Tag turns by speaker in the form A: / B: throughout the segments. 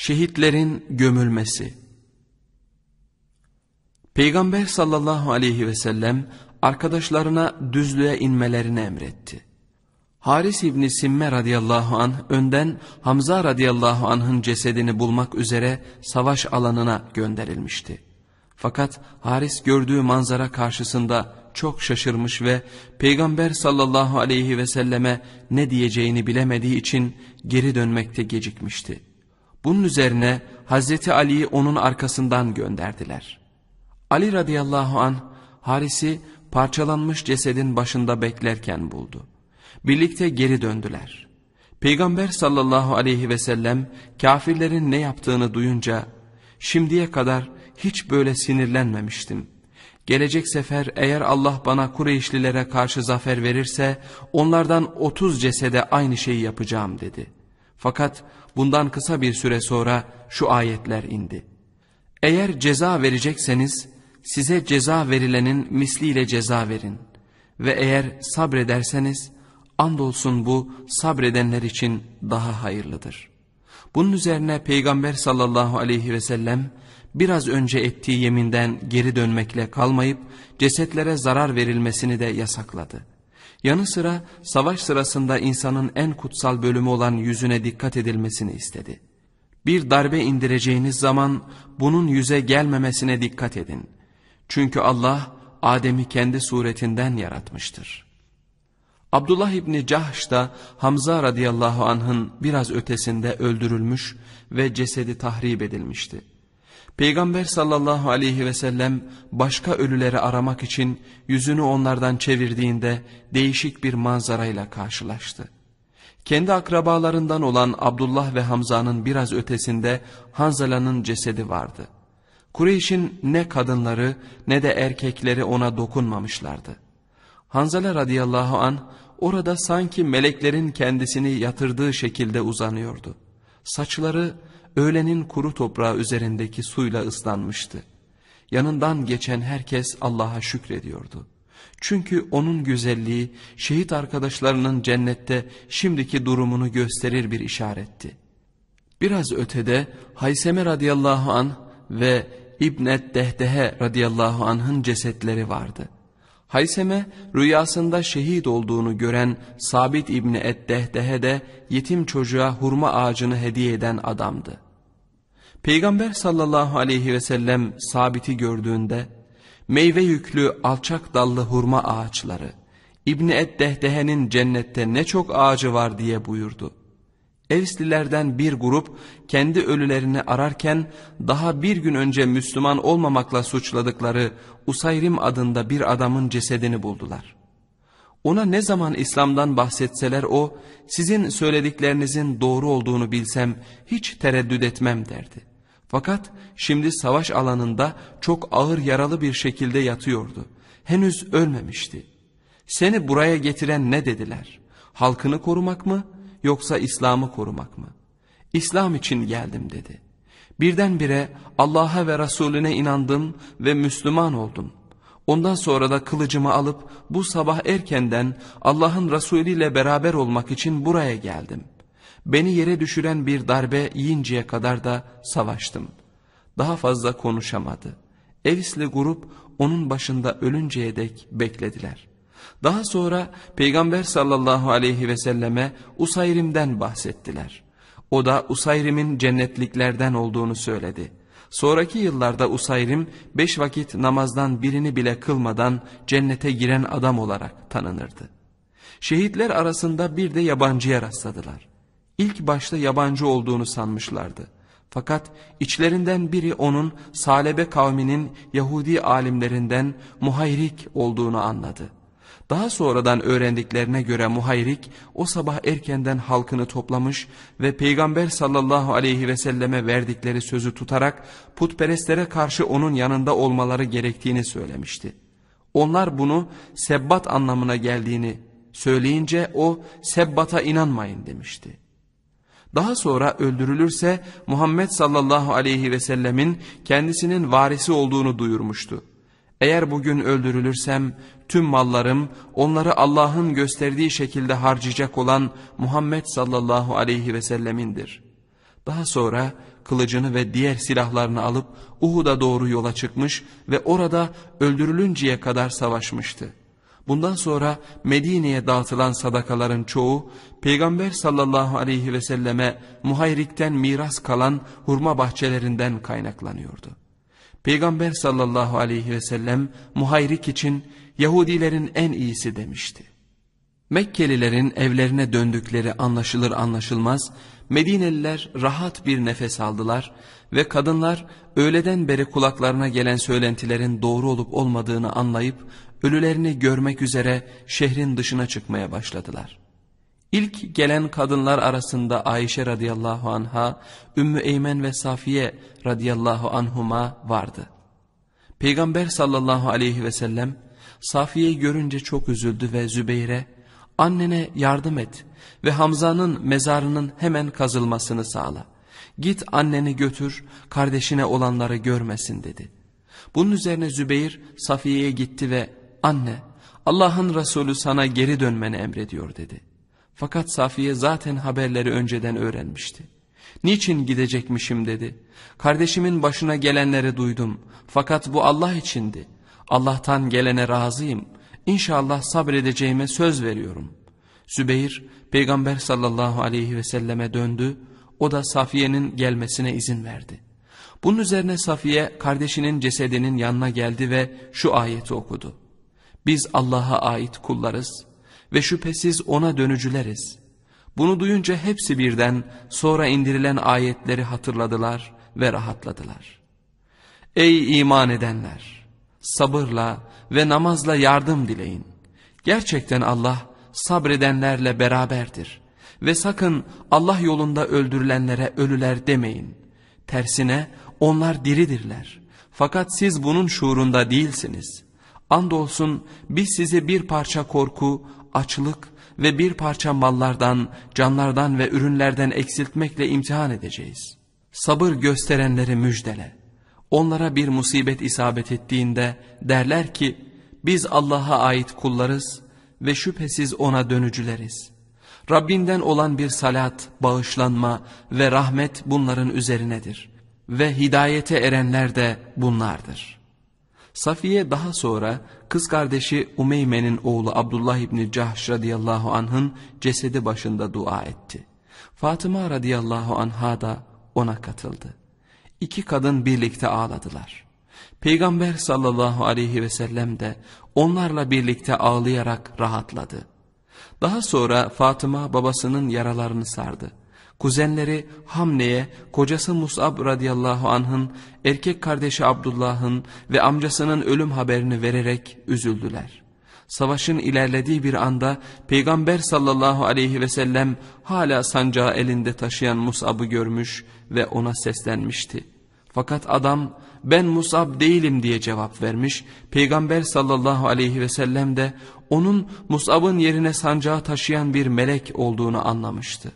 A: Şehitlerin gömülmesi. Peygamber sallallahu aleyhi ve sellem arkadaşlarına düzlüğe inmelerini emretti. Haris İbni Simme radıyallahu anh önden Hamza radıyallahu anh'ın cesedini bulmak üzere savaş alanına gönderilmişti. Fakat Haris gördüğü manzara karşısında çok şaşırmış ve Peygamber sallallahu aleyhi ve selleme ne diyeceğini bilemediği için geri dönmekte gecikmişti. Bunun üzerine Hazreti Ali'yi onun arkasından gönderdiler. Ali radıyallahu an Haris'i parçalanmış cesedin başında beklerken buldu. Birlikte geri döndüler. Peygamber sallallahu aleyhi ve sellem kafirlerin ne yaptığını duyunca şimdiye kadar hiç böyle sinirlenmemiştim. Gelecek sefer eğer Allah bana Kureyşlilere karşı zafer verirse onlardan otuz cesede aynı şeyi yapacağım dedi.'' Fakat bundan kısa bir süre sonra şu ayetler indi. Eğer ceza verecekseniz size ceza verilenin misliyle ceza verin. Ve eğer sabrederseniz andolsun bu sabredenler için daha hayırlıdır. Bunun üzerine Peygamber sallallahu aleyhi ve sellem biraz önce ettiği yeminden geri dönmekle kalmayıp cesetlere zarar verilmesini de yasakladı.'' Yanı sıra savaş sırasında insanın en kutsal bölümü olan yüzüne dikkat edilmesini istedi. Bir darbe indireceğiniz zaman bunun yüze gelmemesine dikkat edin. Çünkü Allah Adem'i kendi suretinden yaratmıştır. Abdullah İbni Cahş da Hamza radıyallahu anh'ın biraz ötesinde öldürülmüş ve cesedi tahrip edilmişti. Peygamber sallallahu aleyhi ve sellem başka ölüleri aramak için yüzünü onlardan çevirdiğinde değişik bir manzarayla karşılaştı. Kendi akrabalarından olan Abdullah ve Hamza'nın biraz ötesinde Hanzala'nın cesedi vardı. Kureyş'in ne kadınları ne de erkekleri ona dokunmamışlardı. Hanzala radıyallahu an orada sanki meleklerin kendisini yatırdığı şekilde uzanıyordu. Saçları öğlenin kuru toprağı üzerindeki suyla ıslanmıştı. Yanından geçen herkes Allah'a şükrediyordu. Çünkü onun güzelliği şehit arkadaşlarının cennette şimdiki durumunu gösterir bir işaretti. Biraz ötede Hayseme radıyallahu an ve İbnet Dehdehe radıyallahu anh'ın cesetleri vardı. Hayseme rüyasında şehit olduğunu gören Sabit İbni Eddehdehe de yetim çocuğa hurma ağacını hediye eden adamdı. Peygamber sallallahu aleyhi ve sellem sabiti gördüğünde meyve yüklü alçak dallı hurma ağaçları İbni Eddehdehe'nin cennette ne çok ağacı var diye buyurdu. Evslilerden bir grup kendi ölülerini ararken daha bir gün önce Müslüman olmamakla suçladıkları Usayrim adında bir adamın cesedini buldular. Ona ne zaman İslam'dan bahsetseler o, sizin söylediklerinizin doğru olduğunu bilsem hiç tereddüt etmem derdi. Fakat şimdi savaş alanında çok ağır yaralı bir şekilde yatıyordu. Henüz ölmemişti. Seni buraya getiren ne dediler? Halkını korumak mı yoksa İslam'ı korumak mı? İslam için geldim dedi. Birdenbire Allah'a ve Resulüne inandım ve Müslüman oldum. Ondan sonra da kılıcımı alıp bu sabah erkenden Allah'ın Resulü ile beraber olmak için buraya geldim. Beni yere düşüren bir darbe yiyinceye kadar da savaştım. Daha fazla konuşamadı. Evisli grup onun başında ölünceye dek beklediler. Daha sonra Peygamber sallallahu aleyhi ve selleme Usayrim'den bahsettiler. O da Usayrim'in cennetliklerden olduğunu söyledi.'' Sonraki yıllarda Usayrim beş vakit namazdan birini bile kılmadan cennete giren adam olarak tanınırdı. Şehitler arasında bir de yabancıya rastladılar. İlk başta yabancı olduğunu sanmışlardı. Fakat içlerinden biri onun Salebe kavminin Yahudi alimlerinden Muhayrik olduğunu anladı. Daha sonradan öğrendiklerine göre Muhayrik o sabah erkenden halkını toplamış ve Peygamber sallallahu aleyhi ve selleme verdikleri sözü tutarak putperestlere karşı onun yanında olmaları gerektiğini söylemişti. Onlar bunu sebbat anlamına geldiğini söyleyince o sebbata inanmayın demişti. Daha sonra öldürülürse Muhammed sallallahu aleyhi ve sellemin kendisinin varisi olduğunu duyurmuştu. Eğer bugün öldürülürsem tüm mallarım onları Allah'ın gösterdiği şekilde harcayacak olan Muhammed sallallahu aleyhi ve sellemindir. Daha sonra kılıcını ve diğer silahlarını alıp Uhud'a doğru yola çıkmış ve orada öldürülünceye kadar savaşmıştı. Bundan sonra Medine'ye dağıtılan sadakaların çoğu Peygamber sallallahu aleyhi ve selleme muhayrikten miras kalan hurma bahçelerinden kaynaklanıyordu. Peygamber sallallahu aleyhi ve sellem muhayrik için Yahudilerin en iyisi demişti. Mekkelilerin evlerine döndükleri anlaşılır anlaşılmaz Medineliler rahat bir nefes aldılar ve kadınlar öğleden beri kulaklarına gelen söylentilerin doğru olup olmadığını anlayıp ölülerini görmek üzere şehrin dışına çıkmaya başladılar. İlk gelen kadınlar arasında Ayşe radıyallahu anha, Ümmü Eymen ve Safiye radıyallahu anhuma vardı. Peygamber sallallahu aleyhi ve sellem Safiye'yi görünce çok üzüldü ve Zübeyir'e annene yardım et ve Hamza'nın mezarının hemen kazılmasını sağla. Git anneni götür kardeşine olanları görmesin dedi. Bunun üzerine Zübeyir Safiye'ye gitti ve anne Allah'ın Resulü sana geri dönmeni emrediyor dedi. Fakat Safiye zaten haberleri önceden öğrenmişti. Niçin gidecekmişim dedi. Kardeşimin başına gelenleri duydum fakat bu Allah içindi.'' Allah'tan gelene razıyım. İnşallah sabredeceğime söz veriyorum. Sübeyir peygamber sallallahu aleyhi ve selleme döndü. O da Safiye'nin gelmesine izin verdi. Bunun üzerine Safiye kardeşinin cesedinin yanına geldi ve şu ayeti okudu. Biz Allah'a ait kullarız ve şüphesiz ona dönücüleriz. Bunu duyunca hepsi birden sonra indirilen ayetleri hatırladılar ve rahatladılar. Ey iman edenler! sabırla ve namazla yardım dileyin. Gerçekten Allah sabredenlerle beraberdir. Ve sakın Allah yolunda öldürülenlere ölüler demeyin. Tersine onlar diridirler. Fakat siz bunun şuurunda değilsiniz. Andolsun biz sizi bir parça korku, açlık ve bir parça mallardan, canlardan ve ürünlerden eksiltmekle imtihan edeceğiz. Sabır gösterenleri müjdele. Onlara bir musibet isabet ettiğinde derler ki biz Allah'a ait kullarız ve şüphesiz ona dönücüleriz. Rabbinden olan bir salat, bağışlanma ve rahmet bunların üzerinedir. Ve hidayete erenler de bunlardır. Safiye daha sonra kız kardeşi Umeyme'nin oğlu Abdullah İbni Cahş radıyallahu anh'ın cesedi başında dua etti. Fatıma radıyallahu anha da ona katıldı. İki kadın birlikte ağladılar. Peygamber sallallahu aleyhi ve sellem de onlarla birlikte ağlayarak rahatladı. Daha sonra Fatıma babasının yaralarını sardı. Kuzenleri Hamne'ye kocası Mus'ab radıyallahu anh'ın, erkek kardeşi Abdullah'ın ve amcasının ölüm haberini vererek üzüldüler.'' Savaşın ilerlediği bir anda Peygamber sallallahu aleyhi ve sellem hala sancağı elinde taşıyan Mus'ab'ı görmüş ve ona seslenmişti. Fakat adam ben Mus'ab değilim diye cevap vermiş. Peygamber sallallahu aleyhi ve sellem de onun Mus'ab'ın yerine sancağı taşıyan bir melek olduğunu anlamıştı.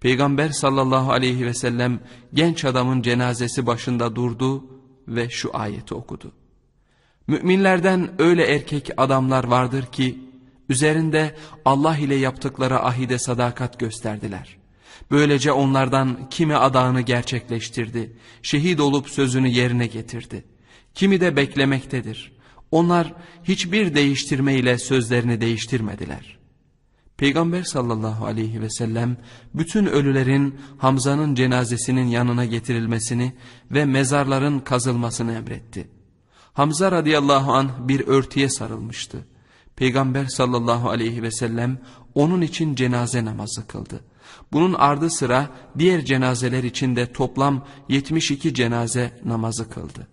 A: Peygamber sallallahu aleyhi ve sellem genç adamın cenazesi başında durdu ve şu ayeti okudu. Müminlerden öyle erkek adamlar vardır ki üzerinde Allah ile yaptıkları ahide sadakat gösterdiler. Böylece onlardan kimi adağını gerçekleştirdi, şehit olup sözünü yerine getirdi. Kimi de beklemektedir. Onlar hiçbir değiştirme ile sözlerini değiştirmediler. Peygamber sallallahu aleyhi ve sellem bütün ölülerin Hamza'nın cenazesinin yanına getirilmesini ve mezarların kazılmasını emretti.'' Hamza radıyallahu anh bir örtüye sarılmıştı. Peygamber sallallahu aleyhi ve sellem onun için cenaze namazı kıldı. Bunun ardı sıra diğer cenazeler için de toplam 72 cenaze namazı kıldı.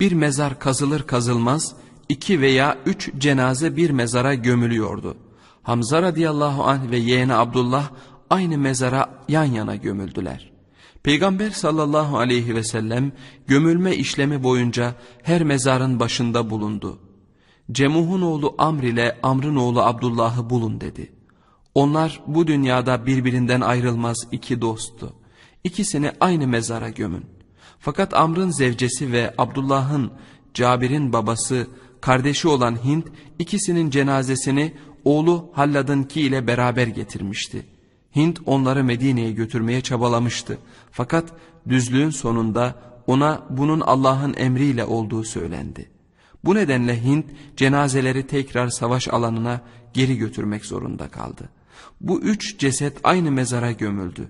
A: Bir mezar kazılır kazılmaz iki veya üç cenaze bir mezara gömülüyordu. Hamza radıyallahu anh ve yeğeni Abdullah aynı mezara yan yana gömüldüler. Peygamber sallallahu aleyhi ve sellem gömülme işlemi boyunca her mezarın başında bulundu. Cemuh'un oğlu Amr ile Amr'ın oğlu Abdullah'ı bulun dedi. Onlar bu dünyada birbirinden ayrılmaz iki dosttu. İkisini aynı mezara gömün. Fakat Amr'ın zevcesi ve Abdullah'ın Cabir'in babası kardeşi olan Hint ikisinin cenazesini oğlu Hallad'ınki ile beraber getirmişti.'' Hint onları Medine'ye götürmeye çabalamıştı. Fakat düzlüğün sonunda ona bunun Allah'ın emriyle olduğu söylendi. Bu nedenle Hint cenazeleri tekrar savaş alanına geri götürmek zorunda kaldı. Bu üç ceset aynı mezara gömüldü.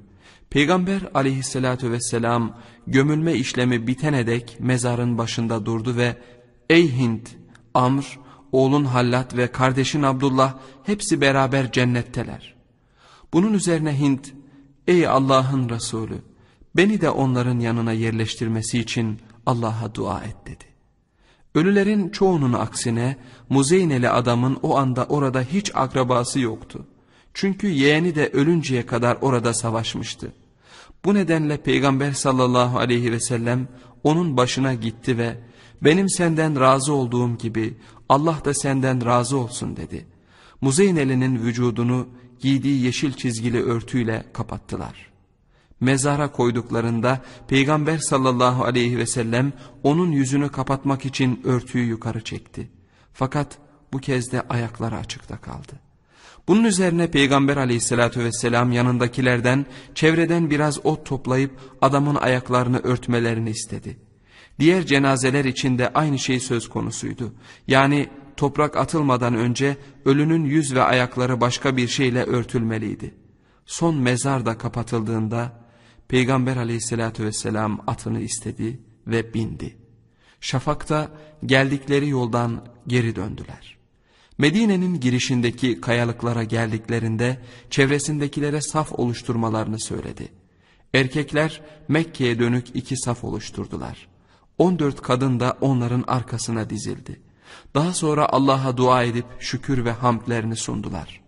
A: Peygamber aleyhissalatü vesselam gömülme işlemi bitene dek mezarın başında durdu ve ''Ey Hint, Amr, oğlun Hallat ve kardeşin Abdullah hepsi beraber cennetteler.'' Bunun üzerine Hint, ey Allah'ın Resulü beni de onların yanına yerleştirmesi için Allah'a dua et dedi. Ölülerin çoğunun aksine Muzeyneli adamın o anda orada hiç akrabası yoktu. Çünkü yeğeni de ölünceye kadar orada savaşmıştı. Bu nedenle Peygamber sallallahu aleyhi ve sellem onun başına gitti ve benim senden razı olduğum gibi Allah da senden razı olsun dedi. Muzeyneli'nin vücudunu giydiği yeşil çizgili örtüyle kapattılar. Mezara koyduklarında Peygamber sallallahu aleyhi ve sellem onun yüzünü kapatmak için örtüyü yukarı çekti. Fakat bu kez de ayakları açıkta kaldı. Bunun üzerine Peygamber aleyhissalatü vesselam yanındakilerden çevreden biraz ot toplayıp adamın ayaklarını örtmelerini istedi. Diğer cenazeler için de aynı şey söz konusuydu. Yani toprak atılmadan önce ölünün yüz ve ayakları başka bir şeyle örtülmeliydi. Son mezar da kapatıldığında Peygamber aleyhissalatü vesselam atını istedi ve bindi. Şafakta geldikleri yoldan geri döndüler. Medine'nin girişindeki kayalıklara geldiklerinde çevresindekilere saf oluşturmalarını söyledi. Erkekler Mekke'ye dönük iki saf oluşturdular. 14 kadın da onların arkasına dizildi. Daha sonra Allah'a dua edip şükür ve hamdlerini sundular.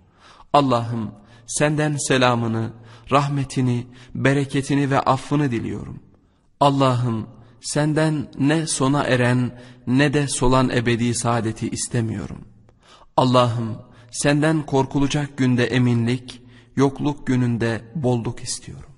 A: Allah'ım senden selamını, rahmetini, bereketini ve affını diliyorum. Allah'ım senden ne sona eren ne de solan ebedi saadeti istemiyorum. Allah'ım senden korkulacak günde eminlik, yokluk gününde bolluk istiyorum.